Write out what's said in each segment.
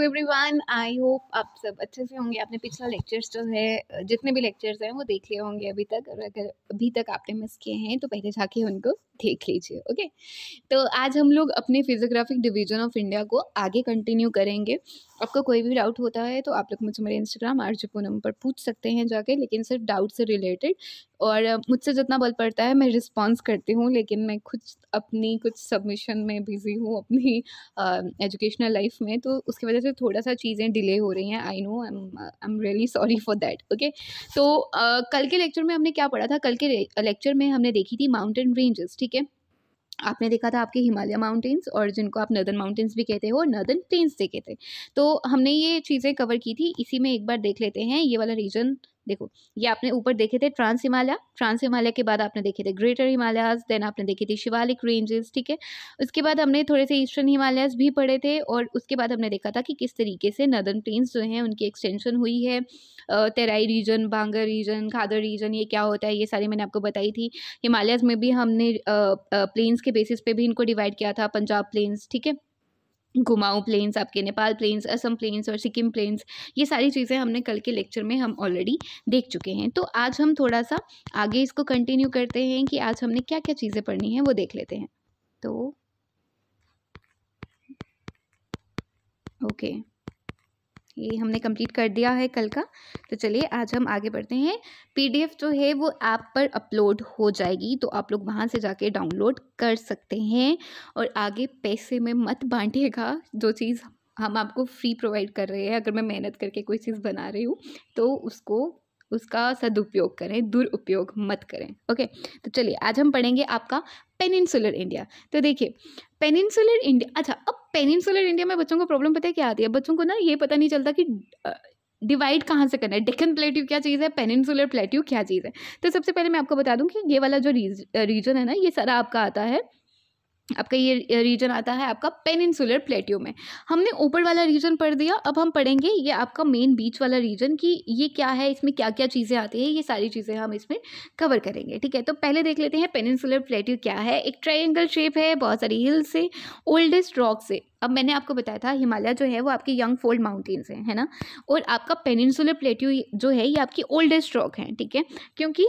To everyone I hope आप सब अच्छे से होंगे आपने पिछला लेक्चर्स जो है जितने भी लेक्चर्स हैं वो देख लिए होंगे अभी तक और अगर अभी तक आपने मिस किए हैं तो पहले जाके उनको देख लीजिए ओके तो आज हम लोग अपने फिजियोग्राफिक डिवीजन ऑफ इंडिया को आगे कंटिन्यू करेंगे आपका कोई भी डाउट होता है तो आप लोग मुझे मेरे इंस्टाग्राम आर जी पूनम पर पूछ सकते हैं जाके लेकिन सिर्फ डाउट से रिलेटेड और मुझसे जितना बल पड़ता है मैं रिस्पॉन्स करती हूँ लेकिन मैं कुछ अपनी कुछ सबमिशन में बिज़ी हूँ अपनी एजुकेशनल लाइफ में तो उसकी वजह से थोड़ा सा चीज़ें डिले हो रही हैं I know I am really sorry for that okay तो uh, कल के लेक्चर में हमने क्या पढ़ा था कल के लेक्चर में हमने देखी थी माउंटेन रेंजेस ठीक ठीक है आपने देखा था आपके हिमालय माउंटेन्स और जिनको आप नर्दन माउंटेन्स भी कहते हो नर्दन प्लेन्स देखे थे तो हमने ये चीज़ें कवर की थी इसी में एक बार देख लेते हैं ये वाला रीजन देखो ये आपने ऊपर देखे थे ट्रांस हिमालय ट्रांस हिमालय के बाद आपने देखे थे ग्रेटर हिमालयाज देन आपने देखी थी शिवालिक रेंजेस ठीक है उसके बाद हमने थोड़े से ईस्टर्न हिमालयाज भी पढ़े थे और उसके बाद हमने देखा था कि किस तरीके से नदर्न प्लेन्स जो हैं उनकी एक्सटेंशन हुई है Terai region Bhangar region Khadar region ये क्या होता है ये सारी मैंने आपको बताई थी हिमालयाज में भी हमने प्लेन्स के बेसिस पे भी इनको डिवाइड किया था पंजाब प्लेन्स ठीक है कुमाऊँ प्लेन्स आपके नेपाल प्लेन्स असम प्लेन्स और सिक्किम प्लेन्स ये सारी चीज़ें हमने कल के लेक्चर में हम ऑलरेडी देख चुके हैं तो आज हम थोड़ा सा आगे इसको कंटिन्यू करते हैं कि आज हमने क्या क्या चीज़ें पढ़नी है वो देख लेते हैं तो ओके okay. ये हमने कंप्लीट कर दिया है कल का तो चलिए आज हम आगे बढ़ते हैं पीडीएफ जो है वो ऐप पर अपलोड हो जाएगी तो आप लोग वहाँ से जाके डाउनलोड कर सकते हैं और आगे पैसे में मत बांटिएगा जो चीज़ हम आपको फ्री प्रोवाइड कर रहे हैं अगर मैं मेहनत करके कोई चीज़ बना रही हूँ तो उसको उसका सदुपयोग करें दुरुपयोग मत करें ओके तो चलिए आज हम पढ़ेंगे आपका पेनिनसुलर इंडिया तो देखिए पेनिनसुलर इंडिया अच्छा अब पेनिनसुलर इंडिया में बच्चों को प्रॉब्लम पता है क्या आती है बच्चों को ना ये पता नहीं चलता कि डिवाइड कहाँ से करना है डेक्कन प्लेट्यू क्या चीज़ है पेनिनसुलर प्लेट्यू क्या चीज़ है तो सबसे पहले मैं आपको बता दूँ कि ये वाला जो रीज रीजन है ना ये सारा आपका आता है आपका ये रीजन आता है आपका पेनिनसुलर प्लेट्यू में हमने ऊपर वाला रीजन पढ़ दिया अब हम पढ़ेंगे ये आपका मेन बीच वाला रीजन कि ये क्या है इसमें क्या क्या चीज़ें आती है ये सारी चीज़ें हम इसमें कवर करेंगे ठीक है तो पहले देख लेते हैं पेनिनसुलर प्लेट्यू क्या है एक ट्राइंगल शेप है बहुत सारी हिल्स से ओल्डेस्ट रॉक से अब मैंने आपको बताया था हिमालय जो है वो आपकी यंग फोल्ड माउंटेन्स हैं है ना और आपका पेनिनसुलर प्लेट्यू जो है ये आपकी ओल्डेस्ट रॉक है ठीक है क्योंकि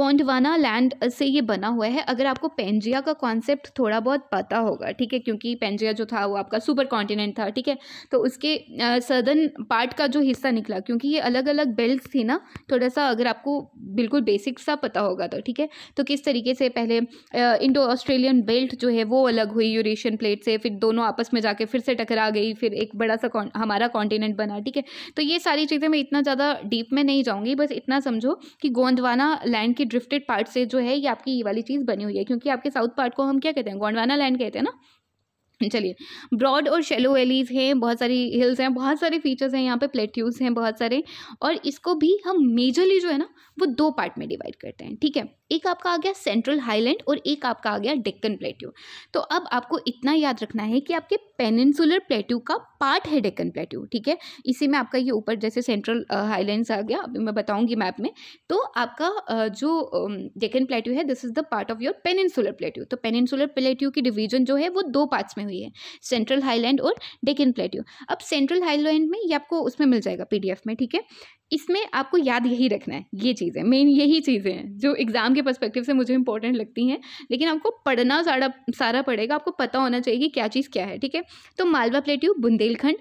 गोंडवाना लैंड से ये बना हुआ है अगर आपको पेंजिया का कॉन्सेप्ट थोड़ा बहुत पता होगा ठीक है क्योंकि पेंजिया जो था वो आपका सुपर कॉन्टिनेंट था ठीक है तो उसके सदर्न पार्ट का जो हिस्सा निकला क्योंकि ये अलग अलग बेल्ट थी ना थोड़ा सा अगर आपको बिल्कुल बेसिक सा पता होगा तो ठीक है तो किस तरीके से पहले इंडो ऑस्ट्रेलियन बेल्ट जो है वो अलग हुई यूरेशियन प्लेट से फिर दोनों आपस में जा जाके फिर से टकरा गई फिर एक बड़ा सा कौन, हमारा कॉन्टिनेंट बना ठीक है तो ये सारी चीज़ें मैं इतना ज़्यादा डीप में नहीं जाऊँगी बस इतना समझो कि गोंडवाना लैंड के ड्रिफ्टेड पार्ट से जो है ये आपकी ये वाली चीज़ बनी हुई है क्योंकि आपके साउथ पार्ट को हम क्या कहते हैं गोंडवाना लैंड कहते हैं ना चलिए ब्रॉड और शेलो वैलीज़ हैं बहुत सारी हिल्स हैं बहुत सारे फीचर्स हैं यहाँ पे प्लेट्यूज़ हैं बहुत सारे और इसको भी हम मेजरली जो है ना वो दो पार्ट में डिवाइड करते हैं ठीक है एक आपका आ गया सेंट्रल हाईलैंड और एक आपका आ गया डेक्कन प्लेट्यू तो अब आपको इतना याद रखना है कि आपके पेनिनसुलर प्लेट्यू का पार्ट है डेक्कन प्लेट्यू ठीक है इसी में आपका ये ऊपर जैसे सेंट्रल हाईलैंड्स आ गया अभी मैं बताऊंगी मैप में तो आपका जो डेक्कन प्लेट्यू है this is the part of your peninsular plateau तो पेनिनसुलर प्लेट्यू की डिवीजन जो है वो दो पार्ट्स में में हुई है सेंट्रल हाईलैंड और डेकिन प्लेट्यू अब सेंट्रल हाईलैंड में ये आपको उसमें मिल जाएगा पीडीएफ में ठीक है इसमें आपको याद यही रखना है ये चीज़ें मेन यही चीज़ें हैं जो एग्ज़ाम के पर्सपेक्टिव से मुझे इंपॉर्टेंट लगती हैं लेकिन आपको पढ़ना सारा सारा पड़ेगा आपको पता होना चाहिए कि क्या चीज़ क्या है ठीक है तो मालवा प्लेट्यू बुंदेलखंड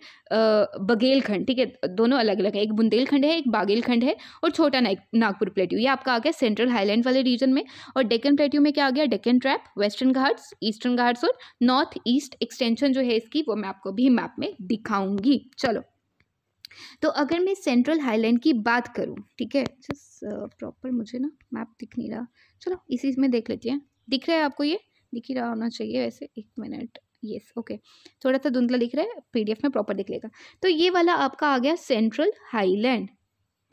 बघेलखंड ठीक है दोनों अलग अलग है एक बुंदेलखंड है एक बागेलखंड है और छोटा नागपुर प्लेट्यू ये आपका आ गया सेंट्रल हाईलैंड वाले रीजन में और डेकन प्लेट्यू में क्या आ गया Deccan trap western Ghats eastern Ghats और नॉर्थ ईस्ट एक्सटेंशन जो है इसकी वो मैं आपको भी मैप में दिखाऊंगी चलो तो अगर मैं सेंट्रल हाईलैंड की बात करूँ ठीक है प्रॉपर uh, मुझे ना मैप दिख नहीं रहा चलो इसी में देख लेती हैं दिख रहा है आपको ये दिख ही रहा होना चाहिए वैसे एक मिनट येस ओके थोड़ा सा धुंधला दिख रहा है पीडीएफ में प्रॉपर दिख लेगा तो ये वाला आपका आ गया सेंट्रल हाईलैंड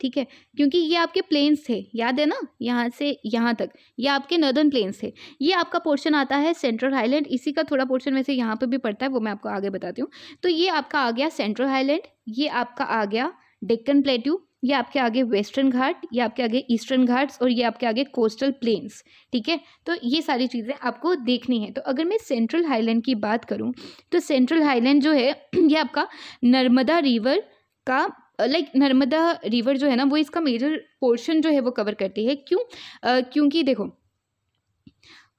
ठीक है क्योंकि ये आपके प्लेन्स थे याद है ना यहाँ से यहाँ तक ये यह आपके नॉर्दर्न प्लेन्स थे ये आपका पोर्शन आता है सेंट्रल हाईलैंड इसी का थोड़ा पोर्शन वैसे यहाँ पे भी पड़ता है वो मैं आपको आगे बताती हूँ तो ये आपका आ गया सेंट्रल हाईलैंड ये आपका आ गया डेक्कन प्लेट्यू ये आपके आगे वेस्टर्न घाट ये आपके आगे ईस्टर्न घाट्स और ये आपके आगे कोस्टल प्लेन्स ठीक है तो ये सारी चीज़ें आपको देखनी है तो अगर मैं सेंट्रल हाईलैंड की बात करूँ तो सेंट्रल हाईलैंड जो है ये आपका नर्मदा रिवर का लाइक नर्मदा रिवर जो है ना वो इसका मेजर पोर्शन जो है वो कवर करती है क्यों uh, क्योंकि देखो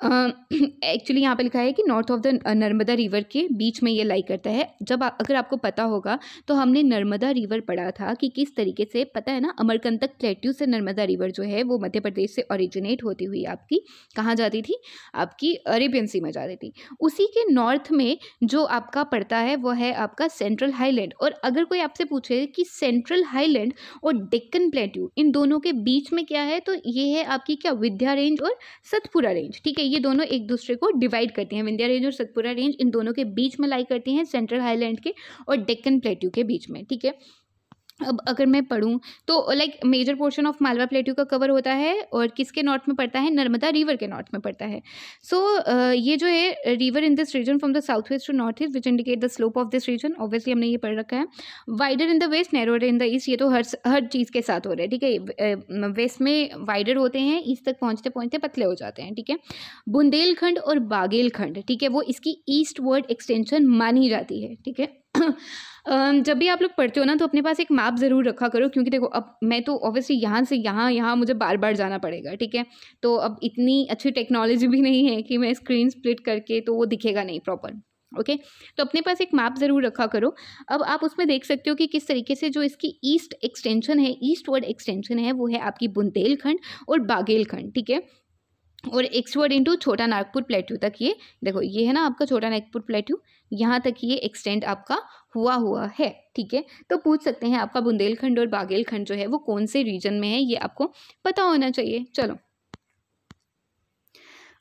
एक्चुअली यहाँ पे लिखा है कि north of the Narmada river के बीच में ये लाई करता है जब आ, अगर आपको पता होगा तो हमने नर्मदा रिवर पढ़ा था कि किस तरीके से पता है ना अमरकंतक प्लेट्यू से नर्मदा रिवर जो है वो मध्य प्रदेश से ओरिजिनेट होती हुई आपकी कहाँ जाती थी आपकी अरेबियन सी में जाती थी उसी के नॉर्थ में जो आपका पड़ता है वो है आपका सेंट्रल हाईलैंड और अगर कोई आपसे पूछे कि सेंट्रल हाईलैंड और डेक्कन प्लेट्यू इन दोनों के बीच में क्या है तो ये है आपकी क्या विद्या रेंज और सतपुरा रेंज ठीक है ये दोनों एक दूसरे को डिवाइड करती हैं विंध्या रेंज और सतपुरा रेंज इन दोनों के बीच में लाई करती हैं सेंट्रल हाईलैंड के और डेक्कन प्लेट्यू के बीच में ठीक है अब अगर मैं पढ़ूँ तो like major portion of Malwa plateau का कवर होता है और किसके नॉर्थ में पड़ता है नर्मदा रिवर के नॉर्थ में पड़ता है सो so, uh, ये जो है river in this region from the south west to north east which indicate the slope of this region obviously हमने ये पढ़ रखा है wider in the west narrower in the east ये तो हर हर चीज़ के साथ हो रहा है ठीक है वेस्ट में वाइडर होते हैं ईस्ट तक पहुँचते पहुँचते पतले हो जाते हैं ठीक है बुंदेलखंड और बागेलखंड ठीक है वो इसकी ईस्ट वर्ड एक्सटेंशन मानी जाती है ठीक है जब भी आप लोग पढ़ते हो ना तो अपने पास एक मैप ज़रूर रखा करो क्योंकि देखो अब मैं तो ऑब्वियसली यहाँ से यहाँ यहाँ मुझे बार बार जाना पड़ेगा ठीक है तो अब इतनी अच्छी टेक्नोलॉजी भी नहीं है कि मैं स्क्रीन स्प्लिट करके तो वो दिखेगा नहीं प्रॉपर ओके okay? तो अपने पास एक मैप ज़रूर रखा करो अब आप उसमें देख सकते हो कि किस तरीके से जो इसकी ईस्ट एक्सटेंशन है ईस्ट वर्ड एक्सटेंशन है वो है आपकी बुंदेलखंड और बागेलखंड ठीक है और एक्सवर्ड इंटू छोटा नागपुर प्लेट्यू तक ये देखो ये है ना आपका छोटा नागपुर प्लेट्यू यहाँ तक ये एक्सटेंड आपका हुआ हुआ है ठीक है तो पूछ सकते हैं आपका बुंदेलखंड और बागेलखंड जो है वो कौन से रीजन में है ये आपको पता होना चाहिए चलो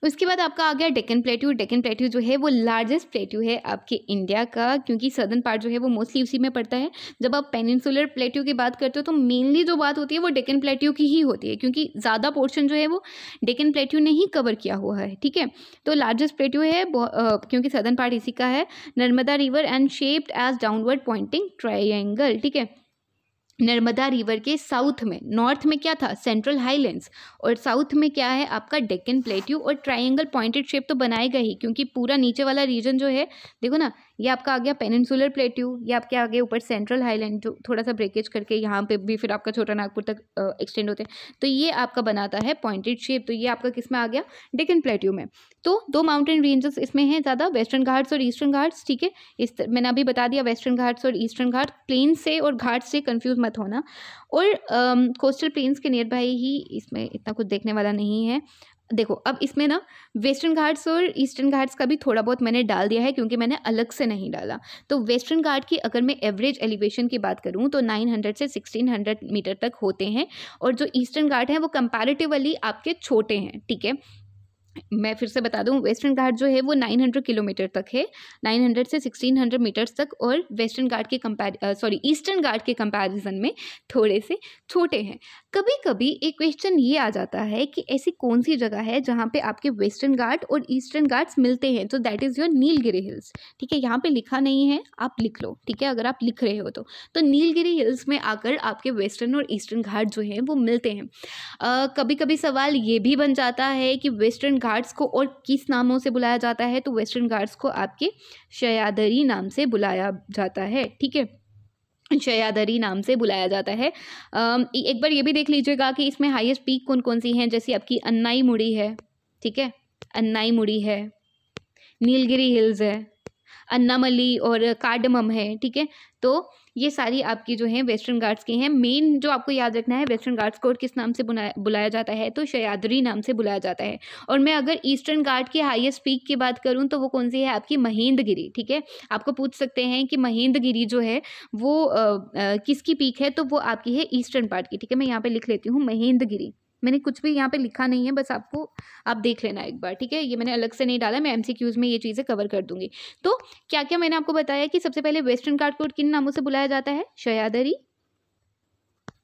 उसके बाद आपका आ गया डेकन प्लेट्यू डेकन प्लेट्यू जो है वो लार्जेस्ट प्लेट्यू है आपके इंडिया का क्योंकि सदर्न पार्ट जो है वो मोस्टली उसी में पड़ता है जब आप पेनिनसुलर प्लेट्यू की बात करते हो तो मेनली जो बात होती है वो डेकन प्लेट्यू की ही होती है क्योंकि ज़्यादा पोर्शन जो है वो डेकन प्लेट्यू ने ही कवर किया हुआ है ठीक है तो लार्जेस्ट प्लेट्यू है क्योंकि सदर्न पार्ट इसी का है Narmada river and shaped as downward pointing triangle ठीक है नर्मदा रिवर के साउथ में नॉर्थ में क्या था सेंट्रल हाईलैंड्स और साउथ में क्या है आपका डेक्कन प्लेट्यू और ट्राइंगल पॉइंटेड शेप तो बनाएगा ही क्योंकि पूरा नीचे वाला रीजन जो है देखो ना ये आपका आ गया पेनिनसुलर प्लेट्यू ये आपके आ गया ऊपर सेंट्रल हाईलैंड जो थोड़ा सा ब्रेकेज करके यहाँ पे भी फिर आपका छोटा नागपुर तक एक्सटेंड होते हैं तो ये आपका बनाता है पॉइंटेड शेप तो ये आपका किस में आ गया डेकन प्लेट्यू में तो दो माउंटेन रेंजेस इसमें हैं ज़्यादा वेस्टर्न घाट्स और ईस्टर्न घाट्स ठीक है इस मैंने अभी बता दिया वेस्टर्न घाट्स और ईस्टर्न घाट प्लेन्स से और घाट से कन्फ्यूज मत होना और कोस्टल प्लेन्स के नियर बाई ही इसमें इतना कुछ देखने वाला नहीं है देखो अब इसमें ना वेस्टर्न घाट्स और ईस्टर्न घाट्स का भी थोड़ा बहुत मैंने डाल दिया है क्योंकि मैंने अलग से नहीं डाला तो वेस्टर्न घाट की अगर मैं एवरेज एलिवेशन की बात करूँ तो 900 से 1600 मीटर तक होते हैं और जो ईस्टर्न घाट हैं वो कंपैरेटिवली आपके छोटे हैं ठीक है मैं फिर से बता दूं वेस्टर्न घाट जो है वो 900 किलोमीटर तक है 900 से 1600 मीटर्स तक और वेस्टर्न घाट के कंपेर सॉरी ईस्टर्न घाट के कंपैरिजन में थोड़े से छोटे हैं कभी कभी एक क्वेश्चन ये आ जाता है कि ऐसी कौन सी जगह है जहाँ पे आपके वेस्टर्न घाट और ईस्टर्न घाट्स मिलते हैं तो that is your Nilgiri hills ठीक है यहाँ पर लिखा नहीं है आप लिख लो ठीक है अगर आप लिख रहे हो तो, तो नीलगिरी हिल्स में आकर आपके वेस्टर्न और ईस्टर्न घाट जो हैं वो मिलते हैं कभी कभी सवाल ये भी बन जाता है कि वेस्टर्न घाट्स को और किस नामों से बुलाया जाता है तो वेस्टर्न घाट्स को आपके शयादरी नाम से बुलाया जाता है ठीक है शयादरी नाम से बुलाया जाता है एक बार ये भी देख लीजिएगा कि इसमें हाईएस्ट पीक कौन कौन सी हैं जैसे आपकी अन्नाई मुड़ी है ठीक है अन्नाई मुड़ी है नीलगिरी हिल्स है अन्नामली और कार्डमम है ठीक है तो ये सारी आपकी जो है वेस्टर्न गार्ड्स की हैं मेन जो आपको याद रखना है वेस्टर्न गार्ड्स को किस नाम से बुलाया बुलाया जाता है तो शयादरी नाम से बुलाया जाता है और मैं अगर ईस्टर्न गार्ड के हाईएस्ट पीक की बात करूँ तो वो कौन सी है आपकी महेंद्रगिरी ठीक है आपको पूछ सकते हैं कि महेंद्रगिरी जो है वो आ, आ, किसकी पीक है तो वो आपकी है ईस्टर्न पार्ट की ठीक है मैं यहाँ पर लिख लेती हूँ महेंद्रगिरी मैंने कुछ भी यहाँ पे लिखा नहीं है बस आपको आप देख लेना एक बार ठीक है ये मैंने अलग से नहीं डाला मैं एमसीक्यूज में ये चीज़ें कवर कर दूंगी तो क्या क्या मैंने आपको बताया कि सबसे पहले वेस्टर्न कार्डकोट किन नामों से बुलाया जाता है शयादरी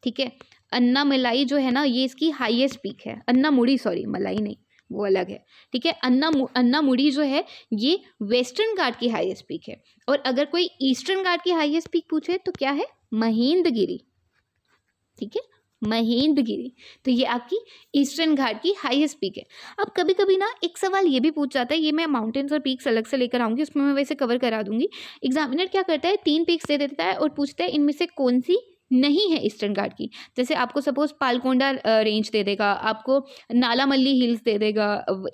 ठीक है अन्ना मलाई जो है ना ये इसकी हाइएस्ट पीक है अन्ना मुड़ी सॉरी मलाई नहीं वो अलग है ठीक है अन्ना अन्ना मुड़ी जो है ये वेस्टर्न घाट की हाईएस्ट पीक है और अगर कोई ईस्टर्न घाट की हाईएस्ट पीक पूछे तो क्या है महेंद्रगिरी ठीक है महेंद्रगिरी तो ये आपकी ईस्टर्न घाट की हाईएस्ट पीक है अब कभी कभी ना एक सवाल ये भी पूछ जाता है ये मैं माउंटेन्स और पीक्स अलग से लेकर आऊँगी उसमें मैं वैसे कवर करा दूंगी एग्जामिनर क्या करता है तीन पीक्स दे देता है और पूछता है इनमें से कौन सी नहीं है ईस्टर्न घाट की जैसे आपको सपोज पालकोंडा रेंज दे देगा आपको नालामल्ली हिल्स दे देगा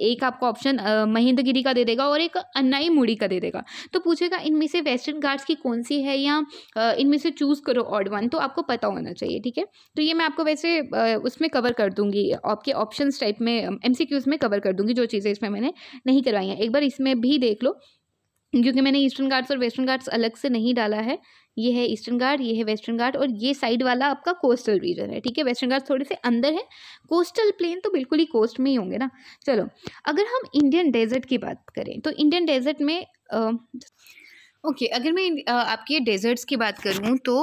एक आपको ऑप्शन महेंद्रगिरी का दे देगा और एक अन्नाई मुड़ी का दे देगा तो पूछेगा इनमें से वेस्टर्न घाट्स की कौन सी है या इनमें से चूज़ करो ऑड वन तो आपको पता होना चाहिए ठीक है तो ये मैं आपको वैसे उसमें कवर कर दूँगी आपके ऑप्शन टाइप में एम में कवर कर दूँगी जो चीज़ें इसमें मैंने नहीं करवाई हैं एक बार इसमें भी देख लो क्योंकि मैंने ईस्टर्न घाट्स और वेस्टर्न घाट्स अलग से नहीं डाला है ये है ईस्टर्न घाट ये है वेस्टर्न घाट और ये साइड वाला आपका कोस्टल रीजन है ठीक है वेस्टर्न घाट थोड़े से अंदर है कोस्टल प्लेन तो बिल्कुल ही कोस्ट में ही होंगे ना चलो अगर हम इंडियन डेजर्ट की बात करें तो इंडियन डेजर्ट में आ, ओके okay, अगर मैं आपके डेजर्ट्स की बात करूँ तो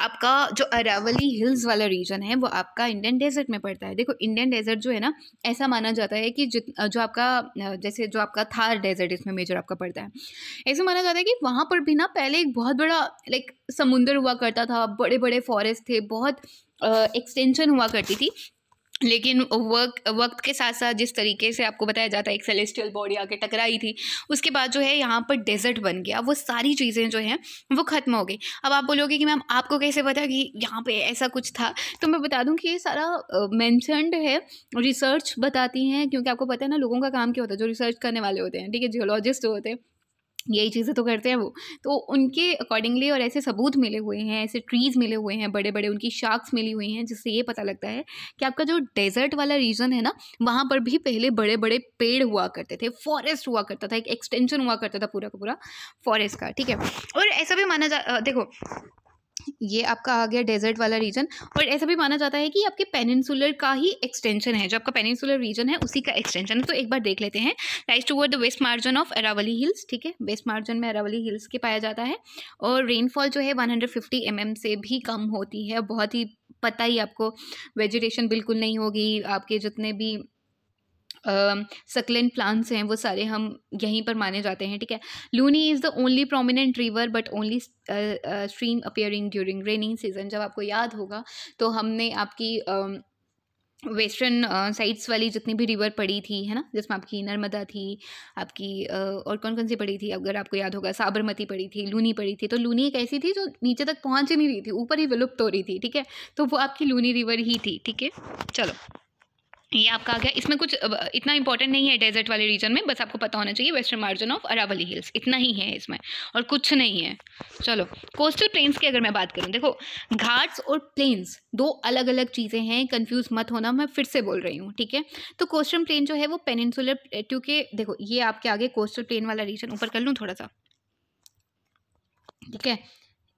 आपका जो अरावली हिल्स वाला रीजन है वो आपका इंडियन डेजर्ट में पड़ता है देखो इंडियन डेजर्ट जो है ना ऐसा माना जाता है कि जित जो आपका जैसे जो आपका थार डेजर्ट इसमें मेजर आपका पड़ता है ऐसा माना जाता है कि वहाँ पर भी ना पहले एक बहुत बड़ा लाइक समुंदर हुआ करता था बड़े बड़े फॉरेस्ट थे बहुत एक्सटेंशन हुआ करती थी लेकिन वक्त वक्त के साथ साथ जिस तरीके से आपको बताया जाता है एक सेलेस्टियल बॉडी आके टकराई थी उसके बाद जो है यहाँ पर डेजर्ट बन गया वो सारी चीज़ें जो हैं वो ख़त्म हो गई अब आप बोलोगे कि मैम आपको कैसे पता कि यहाँ पे ऐसा कुछ था तो मैं बता दूँ कि ये सारा मैंशनड है रिसर्च बताती हैं क्योंकि आपको पता है ना लोगों का काम क्या होता है जो रिसर्च करने वाले होते हैं ठीक है जियोलॉजिस्ट होते हैं यही चीज़ें तो करते हैं वो तो उनके अकॉर्डिंगली और ऐसे सबूत मिले हुए हैं ऐसे ट्रीज़ मिले हुए हैं बड़े बड़े उनकी शार्क्स मिली हुई हैं जिससे ये पता लगता है कि आपका जो डेजर्ट वाला रीजन है ना वहाँ पर भी पहले बड़े बड़े पेड़ हुआ करते थे फॉरेस्ट हुआ करता था एक एक्सटेंशन हुआ करता था पूरा का पूरा फॉरेस्ट का ठीक है और ऐसा भी माना जा देखो ये आपका आ गया डेजर्ट वाला रीजन और ऐसा भी माना जाता है कि आपके पेनिनसुलर का ही एक्सटेंशन है जो आपका पेनिनसुलर रीजन है उसी का एक्सटेंशन है तो एक बार देख लेते हैं lies toward the west margin of Aravalli hills ठीक है वेस्ट मार्जन में अरावली हिल्स के पाया जाता है और रेनफॉल जो है one hundred fifty M M से भी कम होती है बहुत ही पता ही आपको वेजिटेशन बिल्कुल नहीं होगी आपके जितने भी सकलेंट प्लांट्स हैं वो सारे हम यहीं पर माने जाते हैं ठीक है Luni is the only prominent river but only stream appearing during raining season जब आपको याद होगा तो हमने आपकी uh, वेस्टर्न साइड्स वाली जितनी भी रिवर पड़ी थी है ना जिसमें आपकी नर्मदा थी आपकी और कौन कौन सी पड़ी थी अगर आपको याद होगा साबरमती पड़ी थी लूनी पड़ी थी तो लूनी एक ऐसी थी जो नीचे तक पहुंच ही नहीं रही थी ऊपर ही विलुप्त हो रही थी ठीक है तो वो आपकी लूनी रिवर ही थी ठीक है चलो ये आपका आ गया इसमें कुछ इतना इंपॉर्टेंट नहीं है डेजर्ट वाले रीजन में बस आपको पता होना चाहिए western margin of Aravalli hills इतना ही है इसमें और कुछ नहीं है चलो कोस्टल प्लेन्स की अगर मैं बात करूँ देखो घाट्स और प्लेन्स दो अलग अलग चीज़ें हैं कंफ्यूज मत होना मैं फिर से बोल रही हूँ ठीक है तो कोस्टल प्लेन जो है वो पेनिनसुलर प्लेट्यू के देखो ये आपके आगे कोस्टल प्लेन वाला रीजन ऊपर कर लूँ थोड़ा सा ठीक है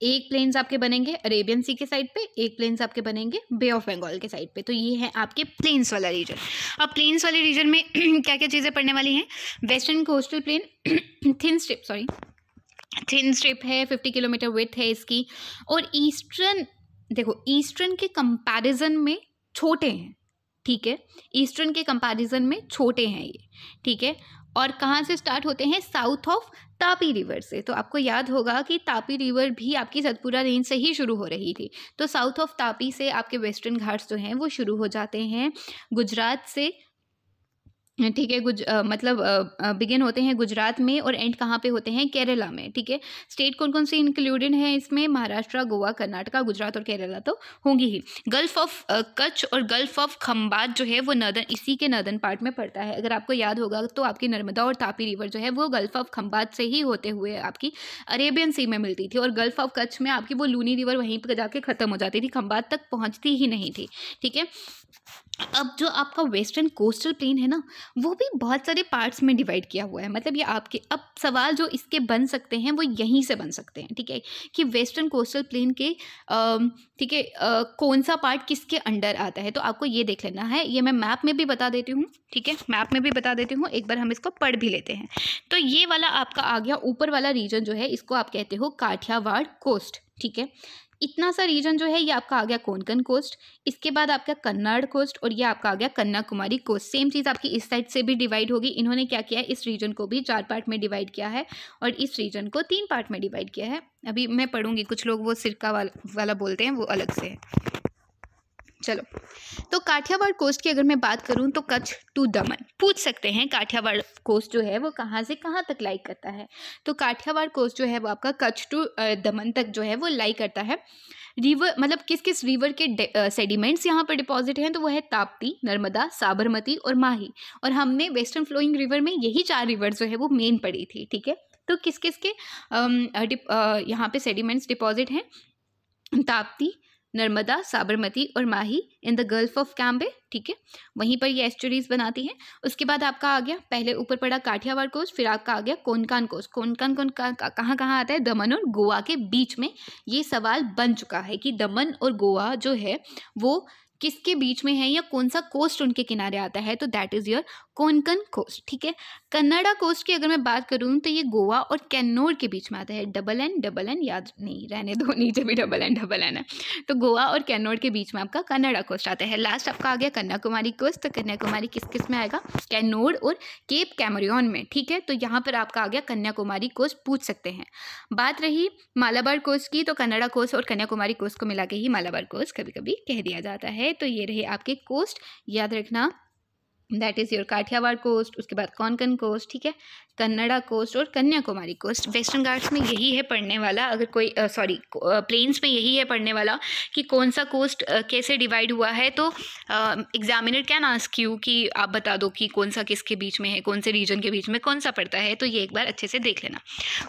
एक प्लेन्स आपके बनेंगे अरेबियन सी के साइड पे एक प्लेन्स आपके बनेंगे बे ऑफ बंगाल के साइड पे तो ये है आपके प्लेन्स वाला रीजन अब प्लेन्स वाले रीजन में क्या क्या चीज़ें पड़ने वाली हैं western coastal plain thin strip sorry thin strip है फिफ्टी किलोमीटर विथ है इसकी और ईस्टर्न देखो ईस्टर्न के कंपेरिजन में छोटे हैं ठीक है ईस्टर्न के कंपेरिजन में छोटे हैं ये ठीक है और कहाँ से स्टार्ट होते हैं साउथ ऑफ तापी रिवर से तो आपको याद होगा कि तापी रिवर भी आपकी सतपुरा रेंज से ही शुरू हो रही थी तो साउथ ऑफ तापी से आपके वेस्टर्न घाट्स जो हैं वो शुरू हो जाते हैं गुजरात से ठीक है गुज आ, मतलब बिगिन होते हैं गुजरात में और एंड कहाँ पे होते हैं केरला में ठीक है स्टेट कौन कौन से इंक्लूडेड हैं इसमें महाराष्ट्र गोवा कर्नाटका गुजरात और केरला तो होंगी ही गल्फ ऑफ कच्छ और गल्फ ऑफ खम्बात जो है वो नदन इसी के नदन पार्ट में पड़ता है अगर आपको याद होगा तो आपकी नर्मदा और तापी रिवर जो है वो गल्फ ऑफ खम्बात से ही होते हुए आपकी अरेबियन सी में मिलती थी और गल्फ ऑफ कच्छ में आपकी वो लूनी रिवर वहीं पर जाके ख़त्म हो जाती थी खम्बात तक पहुँचती ही नहीं थी ठीक है अब जो आपका वेस्टर्न कोस्टल प्लेन है ना वो भी बहुत सारे पार्ट्स में डिवाइड किया हुआ है मतलब ये आपके अब सवाल जो इसके बन सकते हैं वो यहीं से बन सकते हैं ठीक है कि वेस्टर्न कोस्टल प्लेन के ठीक है कौन सा पार्ट किसके अंडर आता है तो आपको ये देख लेना है ये मैं मैप में भी बता देती हूँ ठीक है मैप में भी बता देती हूँ एक बार हम इसको पढ़ भी लेते हैं तो ये वाला आपका आ गया ऊपर वाला रीजन जो है इसको आप कहते हो काठियावाड़ कोस्ट ठीक है इतना सा रीजन जो है ये आपका आ गया कोंकण कोस्ट इसके बाद आपका कन्नड़ कोस्ट और ये आपका आ गया कन्याकुमारी कोस्ट सेम चीज़ आपकी इस साइड से भी डिवाइड होगी इन्होंने क्या किया इस रीजन को भी चार पार्ट में डिवाइड किया है और इस रीजन को तीन पार्ट में डिवाइड किया है अभी मैं पढ़ूंगी कुछ लोग वो सिरका वाला बोलते हैं वो अलग से है चलो तो काठियावाड़ कोस्ट की अगर मैं बात करूँ तो कच्छ टू दमन पूछ सकते हैं काठियावाड़ कोस्ट जो है वो कहाँ से कहाँ तक लाई करता है तो काठियावाड़ कोस्ट जो है वो आपका कच्छ टू दमन तक जो है वो लाई करता है रिवर मतलब किस किस रिवर के सेडिमेंट्स यहाँ पर डिपॉजिट हैं तो वो है ताप्ती नर्मदा साबरमती और माही और हमने वेस्टर्न फ्लोइंग रिवर में यही चार रिवर जो है वो मेन पड़ी थी ठीक है तो किस किस के यहाँ पे सेडिमेंट्स डिपॉजिट हैं ताप्ती नर्मदा साबरमती और Mahi in the gulf of Cambay ठीक है वहीं पर ये एस्टरीज बनाती हैं उसके बाद आपका आ गया पहले ऊपर पड़ा काठियावाड़ कोस्ट फिर आपका आ गया कोनकान कोस्ट कोनकान कोन कहाँ कहाँ आता है दमन और गोवा के बीच में ये सवाल बन चुका है कि दमन और गोवा जो है वो किसके बीच में है या कौन सा कोस्ट उनके किनारे आता है तो that is your Konkan coast ठीक है कन्नाडा कोस्ट की अगर मैं बात करूँ तो ये गोवा और कैन्नोर के बीच में आता है डबल एन डबल एन याद नहीं रहने दो नीचे भी डबल एन डबल एन है तो गोवा और कैन्नोर के बीच में आपका कन्नाडा कोस्ट आता है लास्ट आपका आ गया कन्याकुमारी कोस्ट तो कन्याकुमारी किस किस में आएगा कैन्नोर और केप कैमरियन में ठीक है तो यहाँ पर आपका आ गया कन्याकुमारी कोस्ट पूछ सकते हैं बात रही मालाबार कोस्ट की तो कन्नाडा कोस्ट और कन्याकुमारी कोस्ट को मिला के ही मालाबार कोस्ट कभी कभी कह दिया जाता है तो ये रहे आपके कोस्ट याद रखना that is your Kathiawar coast उसके बाद कौनकन कोस्ट ठीक है कन्नड़ा कोस्ट और कन्याकुमारी कोस्ट वेस्टर्न घाट्स में यही है पढ़ने वाला अगर कोई सॉरी प्लेन्स में यही है पढ़ने वाला कि कौन सा कोस्ट uh, कैसे डिवाइड हुआ है तो एग्जामिनर कैन आस्क यू कि आप बता दो कि कौन सा किसके बीच में है कौन से रीजन के बीच में कौन सा पड़ता है तो ये एक बार अच्छे से देख लेना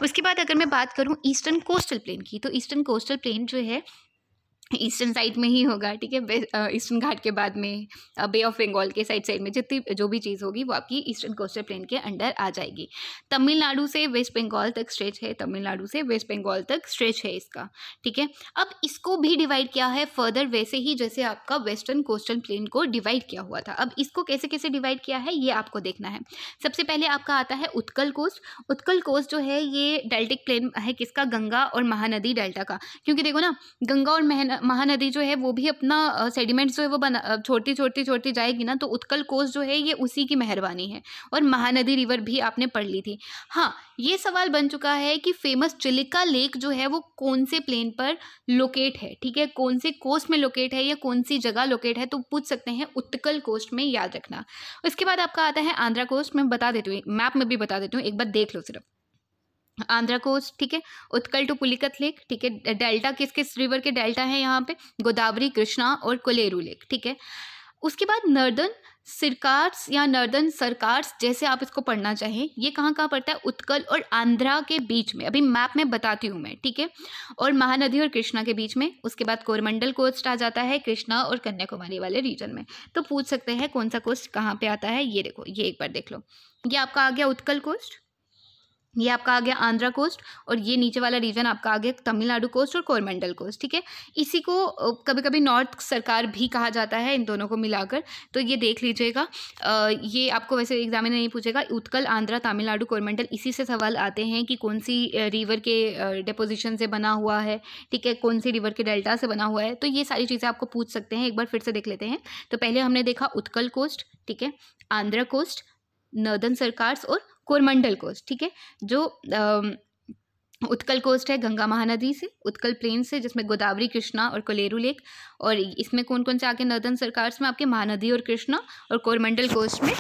उसके बाद अगर मैं बात करूँ ईस्टर्न कोस्टल प्लेन की तो ईस्टर्न कोस्टल प्लेन जो है ईस्टर्न साइड में ही होगा ठीक है ईस्टर्न घाट के बाद में बे ऑफ बंगाल के साइड साइड में जितनी जो भी चीज़ होगी वो आपकी ईस्टर्न कोस्टल प्लेन के अंडर आ जाएगी तमिलनाडु से वेस्ट बंगाल तक स्ट्रेच है तमिलनाडु से वेस्ट बंगाल तक स्ट्रेच है इसका ठीक है अब इसको भी डिवाइड किया है फर्दर वैसे ही जैसे आपका वेस्टर्न कोस्टल प्लेन को डिवाइड किया हुआ था अब इसको कैसे कैसे डिवाइड किया है ये आपको देखना है सबसे पहले आपका आता है उत्कल कोस्ट उत्कल कोस्ट जो है ये डेल्टिक प्लेन है किसका गंगा और महानदी डेल्टा का क्योंकि देखो ना गंगा और महानदी जो है वो भी अपना सेडिमेंट्स जो है वो बना छोड़ती छोड़ती छोड़ती जाएगी ना तो उत्कल कोस जो है ये उसी की मेहरबानी है और महानदी रिवर भी आपने पढ़ ली थी हाँ ये सवाल बन चुका है कि फेमस चिलिका लेक जो है वो कौन से प्लेन पर लोकेट है ठीक है कौन से कोस्ट में लोकेट है या कौन सी जगह लोकेट है तो पूछ सकते हैं उत्कल कोस्ट में याद रखना उसके बाद आपका आता है आंध्रा कोस्ट में बता देती हूँ मैप में भी बता देती हूँ एक बार देख लो सिर्फ आंध्रा कोस्ट ठीक है उत्कल टू पुलिकत लेक ठीक है डेल्टा किस किस रिवर के डेल्टा है यहाँ पे गोदावरी कृष्णा और कोलेरू लेक ठीक है उसके बाद नर्दन सरकार्स या नर्दन सरकार्स जैसे आप इसको पढ़ना चाहें ये कहाँ कहाँ पड़ता है उत्कल और आंध्रा के बीच में अभी मैप में बताती हूँ मैं ठीक है और महानदी और कृष्णा के बीच में उसके बाद कोरमंडल कोस्ट आ जाता है कृष्णा और कन्याकुमारी वाले रीजन में तो पूछ सकते हैं कौन सा कोस्ट कहाँ पर आता है ये देखो ये एक बार देख लो ये आपका आ गया उत्कल कोस्ट ये आपका आ गया आंध्रा कोस्ट और ये नीचे वाला रीजन आपका आ गया तमिलनाडु कोस्ट और कोरमंडल कोस्ट ठीक है इसी को कभी कभी नॉर्थ सरकार भी कहा जाता है इन दोनों को मिलाकर तो ये देख लीजिएगा ये आपको वैसे एग्जाम में नहीं पूछेगा उत्कल आंध्रा तमिलनाडु कोरमंडल इसी से सवाल आते हैं कि कौन सी रिवर के डिपोजिशन से बना हुआ है ठीक है कौन सी रिवर के डेल्टा से बना हुआ है तो ये सारी चीज़ें आपको पूछ सकते हैं एक बार फिर से देख लेते हैं तो पहले हमने देखा उत्कल कोस्ट ठीक है आंध्रा कोस्ट नर्दन सरकार्स और कोरमंडल कोस्ट ठीक है जो उत्कल कोस्ट है गंगा महानदी से उत्कल प्लेन से जिसमें गोदावरी कृष्णा और कोलेरू लेक और इसमें कौन कौन से आके नर्दन सरकार्स में आपके महानदी और कृष्णा और कोरमंडल कोस्ट में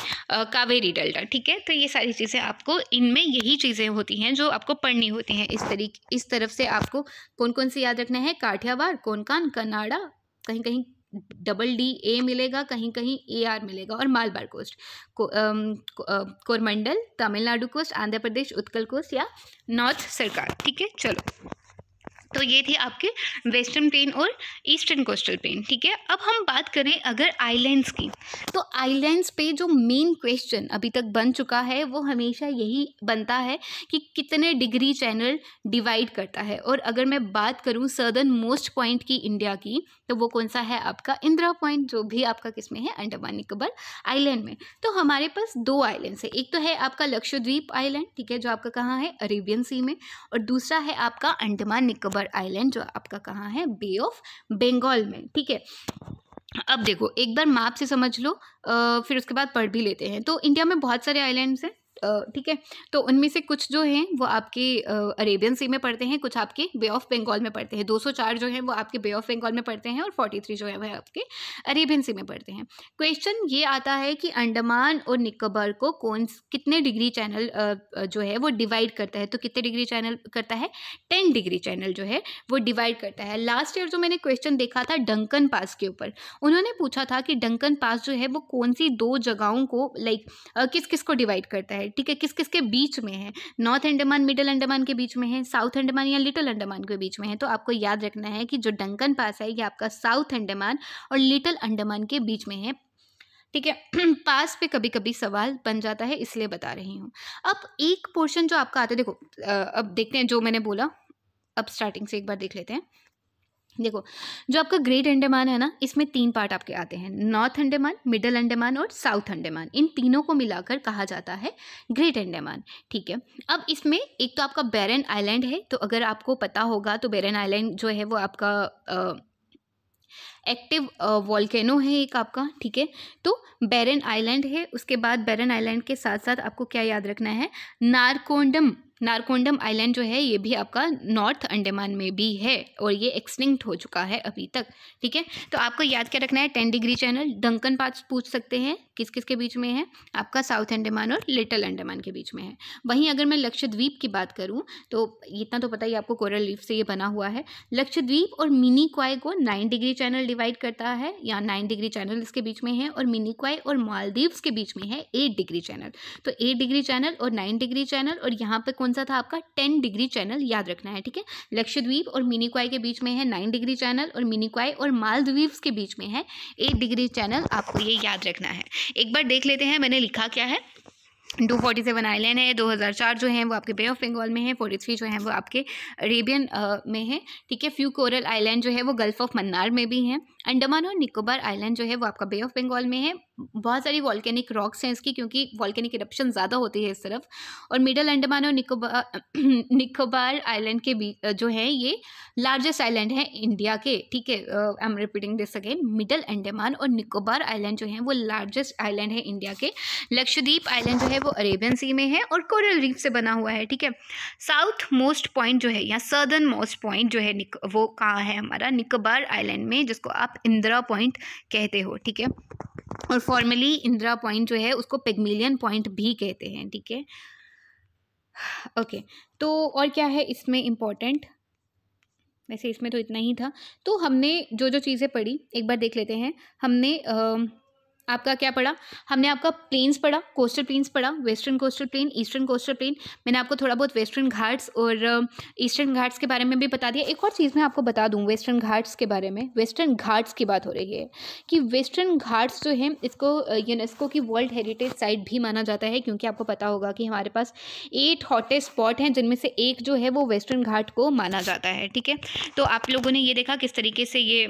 कावेरी डेल्टा ठीक है तो ये सारी चीज़ें आपको इनमें यही चीज़ें होती हैं जो आपको पढ़नी होती हैं इस तरीके इस तरफ से आपको कौन कौन से याद रखना है काठियावाड़ कोनकान कनाडा कहीं कहीं डबल डी ए मिलेगा कहीं कहीं ए आर मिलेगा और मालबार कोस्ट को, कोरमंडल तमिलनाडु कोस्ट आंध्र प्रदेश उत्कल कोस्ट या नॉर्थ सरकार ठीक है चलो तो ये थे आपके वेस्टर्न प्लेन और ईस्टर्न कोस्टल प्लेन ठीक है अब हम बात करें अगर आइलैंड्स की तो आइलैंड्स पे जो मेन क्वेश्चन अभी तक बन चुका है वो हमेशा यही बनता है कि कितने डिग्री चैनल डिवाइड करता है और अगर मैं बात करूँ सदर्न मोस्ट पॉइंट की इंडिया की तो वो कौन सा है आपका इंदिरा पॉइंट जो भी आपका किसमें है अंडमान निकोबार आइलैंड में तो हमारे पास दो आइलैंड्स है एक तो है आपका लक्षद्वीप आइलैंड ठीक है जो आपका कहाँ है अरेबियन सी में और दूसरा है आपका अंडमान निकोबार निकोबार आइलैंड जो आपका कहाँ है बे ऑफ बंगाल में ठीक है अब देखो एक बार मैप से समझ लो आ, फिर उसके बाद पढ़ भी लेते हैं तो इंडिया में बहुत सारे आइलैंड्स हैं ठीक है तो उनमें से कुछ जो हैं वो आपके अरेबियन सी में पढ़ते हैं कुछ आपके बे ऑफ बंगाल में पढ़ते हैं 204 जो हैं वो आपके बे ऑफ बंगाल में पढ़ते हैं और 43 जो है वह आपके अरेबियन सी में पढ़ते हैं क्वेश्चन ये आता है कि अंडमान और निकोबार को कौन कितने डिग्री चैनल जो है वो डिवाइड करता है तो कितने डिग्री चैनल करता है टेन डिग्री चैनल जो है वो डिवाइड करता है लास्ट ईयर जो मैंने क्वेश्चन देखा था डंकन पास के ऊपर उन्होंने पूछा था कि डंकन पास जो है वो कौन सी दो जगहों को लाइक किस किस को डिवाइड करता है है ठीक है किस किस के बीच में है नॉर्थ अंडमान मिडल अंडमान के बीच में है साउथ अंडमान या लिटिल अंडमान के बीच में है तो आपको याद रखना है कि जो डंकन पास है ये आपका साउथ अंडमान और लिटिल अंडमान के बीच में है ठीक है पास पे कभी कभी सवाल बन जाता है इसलिए बता रही हूँ अब एक पोर्शन जो आपका आता है देखो अब देखते हैं जो मैंने बोला अब स्टार्टिंग से एक बार देख लेते हैं देखो जो आपका ग्रेट अंडमान है ना इसमें तीन पार्ट आपके आते हैं नॉर्थ अंडमान मिडल अंडमान और साउथ अंडमान इन तीनों को मिलाकर कहा जाता है ग्रेट अंडमान ठीक है अब इसमें एक तो आपका बैरन आइलैंड है तो अगर आपको पता होगा तो बैरन आइलैंड जो है वो आपका आ, एक्टिव वॉल्केनो है एक आपका ठीक है तो बैरन आइलैंड है उसके बाद बैरन आइलैंड के साथ साथ आपको क्या याद रखना है नारकोंडम नारकोंडम आइलैंड जो है ये भी आपका नॉर्थ अंडमान में भी है और ये एक्सटिंक्ट हो चुका है अभी तक ठीक है तो आपको याद क्या रखना है ten degree channel Duncan pass पूछ सकते हैं किस किस के बीच में है आपका साउथ अंडमान और लिटल अंडमान के बीच में है वहीं अगर मैं लक्षद्वीप की बात करूँ तो इतना तो पता ही आपको कोरल लीफ से ये बना हुआ है लक्षद्वीप और मिनी क्वाय को नाइन डिग्री चैनल डिवाइड करता है या नाइन डिग्री चैनल इसके बीच में है और मिनिक्वाई और मालदीव्स के बीच में है एट डिग्री चैनल तो एट डिग्री चैनल और नाइन डिग्री चैनल और यहाँ पे कौन सा था आपका टेन डिग्री चैनल याद रखना है ठीक है लक्षद्वीप और मिनिक्वाई के बीच में है नाइन डिग्री चैनल और मिनिक्वाई और मालद्वीप्स के बीच में है एट डिग्री चैनल आपको ये याद रखना है एक बार देख लेते हैं मैंने लिखा क्या है टू फोर्टी सेवन आइलैंड है दो हज़ार चार जो हैं वो आपके बे ऑफ बंगाल में है फोर्टी थ्री जो है वो आपके अरेबियन में है ठीक है फ्यू कोरल आइलैंड जो है वो गल्फ ऑफ मन्नार में भी हैं अंडमान और निकोबार आइलैंड जो है वो आपका बे ऑफ बंगाल में है बहुत सारी वॉल्केनिक रॉक्स हैं इसकी क्योंकि वॉल्केनिक इरप्शन ज़्यादा होती है इस तरफ और मिडल अंडमान और निकोबार निकोबार आइलैंड के बीच जो है ये लार्जेस्ट आइलैंड है इंडिया के ठीक है I am repeating this again middle Andaman और निकोबार आइलैंड जो है वो लार्जेस्ट आइलैंड है इंडिया के लक्षद्वीप आइलैंड जो है वो अरेबियन सी में है और कोरल रीफ से बना हुआ है ठीक है साउथ मोस्ट पॉइंट जो है या सदर्न मोस्ट पॉइंट जो है वो कहाँ है हमारा निकोबार आइलैंड में जिसको आप इंदिरा पॉइंट कहते हो ठीक है और फॉर्मली इंदिरा पॉइंट जो है उसको पेगमिलियन पॉइंट भी कहते हैं ठीक है ओके तो और क्या है इसमें इम्पोर्टेंट वैसे इसमें तो इतना ही था तो हमने जो जो चीज़ें पढ़ी एक बार देख लेते हैं हमने आ, आपका क्या पढ़ा हमने आपका प्लेन्स पढ़ा कोस्टल प्लेन्स पढ़ा western coastal plain eastern coastal plain मैंने आपको थोड़ा बहुत वेस्टर्न घाट्स और ईस्टर्न घाट्स के बारे में भी बता दिया एक और चीज़ मैं आपको बता दूँ वेस्टर्न घाट्स के बारे में वेस्टर्न घाट्स की बात हो रही है कि वेस्टर्न घाट्स जो है इसको यूनेस्को की वर्ल्ड हेरिटेज साइट भी माना जाता है क्योंकि आपको पता होगा कि हमारे पास एट हॉटेस्ट स्पॉट हैं जिनमें से एक जो है वो वेस्टर्न घाट को माना जाता है ठीक है तो आप लोगों ने ये देखा किस तरीके से ये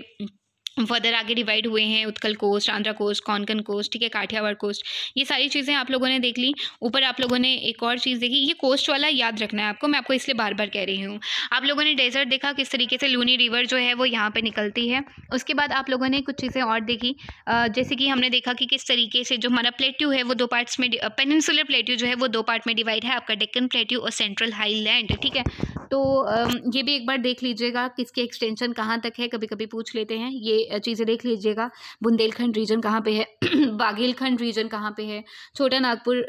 फर्दर आगे डिवाइड हुए हैं Utkal coast Andhra coast Konkan coast ठीक है काठियावाड़ कोस्ट ये सारी चीज़ें आप लोगों ने देख ली ऊपर आप लोगों ने एक और चीज़ देखी ये कोस्ट वाला याद रखना है आपको मैं आपको इसलिए बार बार कह रही हूँ आप लोगों ने डेजर्ट देखा किस तरीके से लूनी रिवर जो है वो यहाँ पर निकलती है उसके बाद आप लोगों ने कुछ चीज़ें और देखी जैसे कि हमने देखा कि किस तरीके से जो हमारा प्लेट्यू है वो दो पार्ट्स में पेनसुलर प्लेट्यू जो है वो दो पार्ट में डिवाइड है आपका डेक्कन प्लेट्यू और सेंट्रल हाई ठीक है तो ये भी एक बार देख लीजिएगा किसके एक्सटेंशन कहाँ तक है कभी कभी पूछ लेते हैं ये चीज़ें देख लीजिएगा बुंदेलखंड रीजन कहाँ पे है बाघेलखंड रीजन कहाँ पे है छोटा नागपुर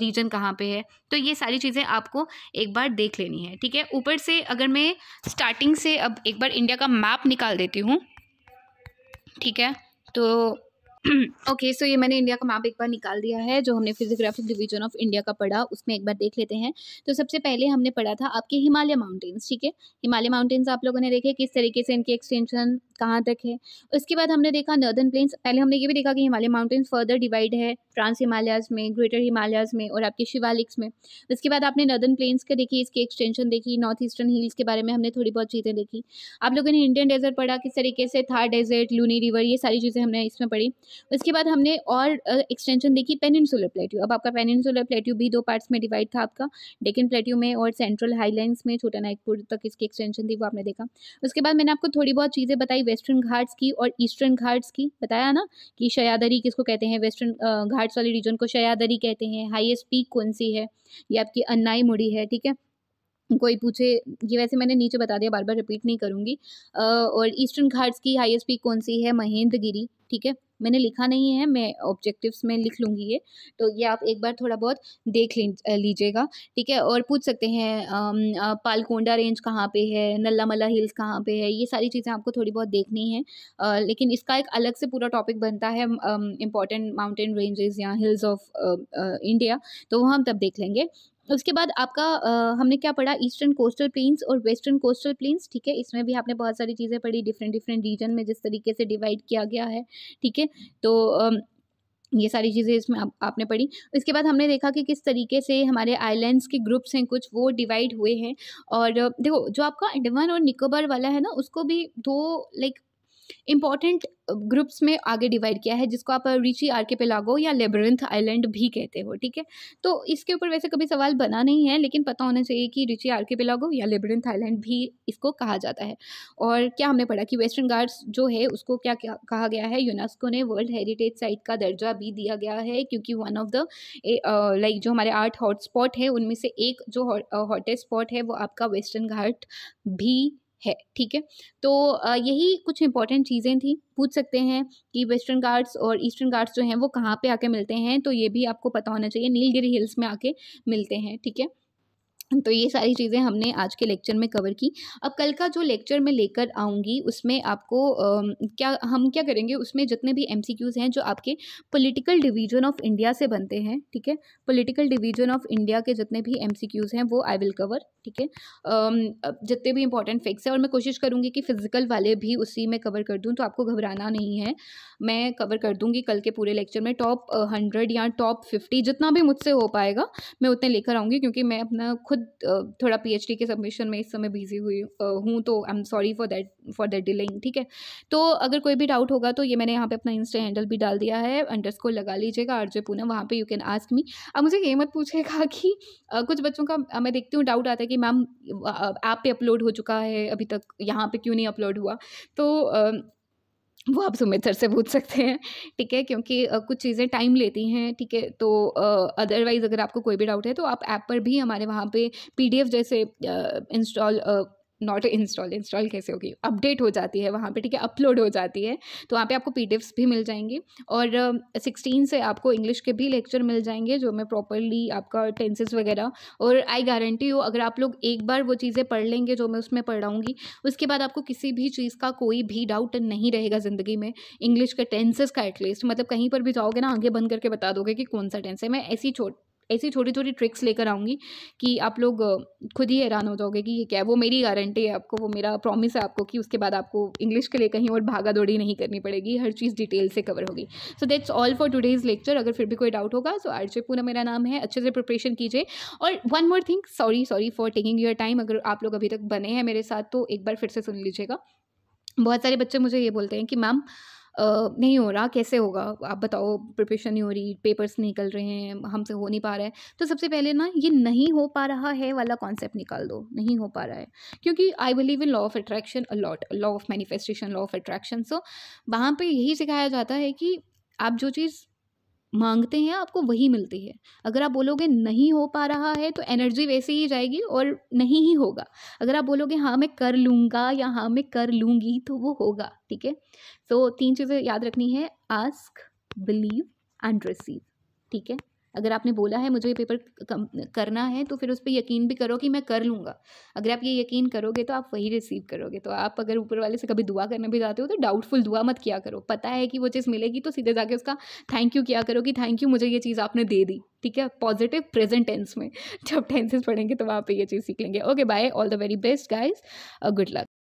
रीजन कहाँ पे है तो ये सारी चीज़ें आपको एक बार देख लेनी है ठीक है ऊपर से अगर मैं स्टार्टिंग से अब एक बार इंडिया का मैप निकाल देती हूँ ठीक है तो ओके सो ये मैंने इंडिया का मैप एक बार निकाल दिया है जो हमने फिजियोग्राफिक डिवीजन ऑफ इंडिया का पढ़ा उसमें एक बार देख लेते हैं तो सबसे पहले हमने पढ़ा था आपके हिमालय माउंटेन्स ठीक है हिमालय माउंटेन्स आप लोगों ने देखे किस तरीके से इनकी एक्सटेंशन कहाँ तक है उसके बाद हमने देखा नर्दर्न प्लेन्स पहले हमने ये भी देखा कि हिमालय माउंटेन्स फर्दर डिवाइड है ट्रांस हिमालयाज में ग्रेटर हिमालयाज में और आपके शिवालिक्स में उसके बाद आपने नर्दर्न प्लेन्स का देखी इसकी एक्सटेंशन देखी नॉर्थ ईस्टर्न हिल्स के बारे में हमने थोड़ी बहुत चीज़ें देखी आप लोगों ने इंडियन डेजर्ट पढ़ा किस तरीके से थार डेजर्ट लूनी रिवर ये सारी चीज़ें हमने इसमें पढ़ी उसके बाद हमने और एक्सटेंशन देखी पेनिनसुलर प्लेट्यू अब आपका पेनिनसुलर प्लेट्यू भी दो पार्ट्स में डिवाइड था आपका डेकन प्लेट्यू में और सेंट्रल हाईलैंड्स में छोटा नागपुर तक इसकी एक्सटेंशन थी वो आपने देखा उसके बाद मैंने आपको थोड़ी बहुत चीज़ें बताई वेस्टर्न घाट्स की और ईस्टर्न घाट्स की बताया ना कि शयादरी किसको कहते हैं वेस्टर्न घाट्स वाले रीजन को शयादरी कहते हैं हाइएस्ट पीक कौन सी है ये आपकी अन्नाई मुड़ी है ठीक है कोई पूछे ये वैसे मैंने नीचे बता दिया बार बार रिपीट नहीं करूँगी और ईस्टर्न घाट्स की हाइएस्ट पीक कौन सी है महेंद्रगिरी ठीक है मैंने लिखा नहीं है मैं ऑब्जेक्टिव्स में लिख लूँगी ये तो ये आप एक बार थोड़ा बहुत देख लीजिएगा ठीक है और पूछ सकते हैं पालकोंडा रेंज कहाँ पे है नल्ला मल्ला हिल्स कहाँ पे है ये सारी चीज़ें आपको थोड़ी बहुत देखनी है लेकिन इसका एक अलग से पूरा टॉपिक बनता है इंपॉर्टेंट माउंटेन रेंजेस या हिल्स ऑफ इंडिया तो वह हम तब देख लेंगे उसके बाद आपका आ, हमने क्या पढ़ा ईस्टर्न कोस्टल प्लेन्स और वेस्टर्न कोस्टल प्लेन्स ठीक है इसमें भी आपने बहुत सारी चीज़ें पढ़ी डिफरेंट डिफरेंट रीजन में जिस तरीके से डिवाइड किया गया है ठीक है तो आ, ये सारी चीज़ें इसमें आप, आपने पढ़ी इसके बाद हमने देखा कि किस तरीके से हमारे आइलैंड्स के ग्रुप्स हैं कुछ वो डिवाइड हुए हैं और देखो जो आपका अंडमान और निकोबार वाला है ना उसको भी दो लाइक इंपॉर्टेंट ग्रुप्स में आगे डिवाइड किया है जिसको आप रिची पेलागो या लेबरिंथ आइलैंड भी कहते हो ठीक है तो इसके ऊपर वैसे कभी सवाल बना नहीं है लेकिन पता होना चाहिए कि रिची आर्केपेलागो या लेबरिंथ आइलैंड भी इसको कहा जाता है और क्या हमने पढ़ा कि वेस्टर्न घाट्स जो है उसको क्या, क्या कहा गया है यूनेस्को ने वर्ल्ड हेरिटेज साइट का दर्जा भी दिया गया है क्योंकि वन ऑफ द लाइक जो हमारे आठ हॉटस्पॉट है उनमें से एक जो हॉटेस्ट स्पॉट है वो आपका वेस्टर्न घाट भी है ठीक है तो यही कुछ इंपॉर्टेंट चीज़ें थी पूछ सकते हैं कि वेस्टर्न गार्ड्स और ईस्टर्न गार्ड्स जो हैं वो कहाँ पे आके मिलते हैं तो ये भी आपको पता होना चाहिए नीलगिरी हिल्स में आके मिलते हैं ठीक है तो ये सारी चीज़ें हमने आज के लेक्चर में कवर की अब कल का जो लेक्चर मैं लेकर आऊँगी उसमें आपको आ, क्या हम क्या करेंगे उसमें जितने भी क्यूज़ हैं जो आपके पॉलिटिकल डिवीजन ऑफ इंडिया से बनते हैं ठीक है पॉलिटिकल डिवीजन ऑफ इंडिया के जितने भी क्यूज हैं वो आई विल कवर ठीक है जितने भी इंपॉर्टेंट फैक्ट्स हैं और मैं कोशिश करूँगी कि फ़िज़िकल वाले भी उसी में कवर कर दूँ तो आपको घबराना नहीं है मैं कवर कर दूँगी कल के पूरे लेक्चर में टॉप हंड्रेड या टॉप फिफ्टी जितना भी मुझसे हो पाएगा मैं उतने लेकर आऊँगी क्योंकि मैं अपना खुद खुद थोड़ा पीएचडी के सबमिशन में इस समय बिजी हुई हूँ तो I am sorry for that for that delaying ठीक है तो अगर कोई भी डाउट होगा तो ये मैंने यहाँ पे अपना इंस्टा हैंडल भी डाल दिया है अंडरस्कोर लगा लीजिएगा आरजे पूनम वहाँ पे यू कैन आस्क मी अब मुझे ये मत पूछेगा कि कुछ बच्चों का मैं देखती हूँ डाउट आता है कि मैम ऐप पे अपलोड हो चुका है अभी तक यहाँ पे क्यों नहीं अपलोड हुआ तो वो आप सुमित सर से पूछ सकते हैं ठीक है क्योंकि कुछ चीज़ें टाइम लेती हैं ठीक है तो अदरवाइज़ अगर आपको कोई भी डाउट है तो आप ऐप पर भी हमारे वहाँ पे पीडीएफ जैसे इंस्टॉल नॉट इंस्टॉल इंस्टॉल कैसे होगी अपडेट हो जाती है वहाँ पे ठीक है अपलोड हो जाती है तो वहाँ पे आपको पी भी मिल जाएंगी और सिक्सटीन uh, से आपको इंग्लिश के भी लेक्चर मिल जाएंगे जो मैं प्रॉपरली आपका टेंसेस वगैरह और आई गारंटी हो अगर आप लोग एक बार वो चीज़ें पढ़ लेंगे जो मैं उसमें पढ़ाऊँगी उसके बाद आपको किसी भी चीज़ का कोई भी डाउट नहीं रहेगा ज़िंदगी में इंग्लिश के टेंसेज का एटलीस्ट मतलब कहीं पर भी जाओगे ना आगे बंद करके बता दोगे कि कौन सा टेंस है मैं ऐसी छोट ऐसी थोड़ी थोड़ी ट्रिक्स लेकर आऊँगी कि आप लोग खुद ही हैरान हो जाओगे कि ये क्या है वो मेरी गारंटी है आपको वो मेरा प्रॉमिस है आपको कि उसके बाद आपको इंग्लिश के लिए कहीं और भागा दौड़ी नहीं करनी पड़ेगी हर चीज़ डिटेल से कवर होगी so that's all for today's lecture अगर फिर भी कोई डाउट होगा सो तो आर पूरा पूना मेरा नाम है अच्छे से प्रिपरेशन कीजिए और one more thing sorry sorry for taking your time अगर आप लोग अभी तक बने हैं मेरे साथ तो एक बार फिर से सुन लीजिएगा बहुत सारे बच्चे मुझे ये बोलते हैं कि मैम नहीं हो रहा कैसे होगा आप बताओ प्रिपरेशन नहीं हो रही पेपर्स निकल रहे हैं हमसे हो नहीं पा रहा है तो सबसे पहले ना ये नहीं हो पा रहा है वाला कॉन्सेप्ट निकाल दो नहीं हो पा रहा है क्योंकि I believe in law of attraction a lot law of manifestation law of attraction so वहाँ पर यही सिखाया जाता है कि आप जो चीज़ मांगते हैं आपको वही मिलती है अगर आप बोलोगे नहीं हो पा रहा है तो एनर्जी वैसे ही जाएगी और नहीं ही होगा अगर आप बोलोगे हाँ मैं कर लूँगा या हाँ मैं कर लूँगी तो वो होगा ठीक है सो so, तीन चीज़ें याद रखनी है आस्क बिलीव एंड रिसीव ठीक है अगर आपने बोला है मुझे ये पेपर करना है तो फिर उस पर यकीन भी करो कि मैं कर लूँगा अगर आप ये यकीन करोगे तो आप वही रिसीव करोगे तो आप अगर ऊपर वाले से कभी दुआ करने भी जाते हो तो डाउटफुल दुआ मत किया करो पता है कि वो चीज़ मिलेगी तो सीधे जाके उसका थैंक यू किया करो कि थैंक यू मुझे ये चीज़ आपने दे दी ठीक है पॉजिटिव प्रेजेंट टेंस में जब टेंसेज पढ़ेंगे तो वहाँ पर ये चीज़ सीख लेंगे okay bye all the very best guys good luck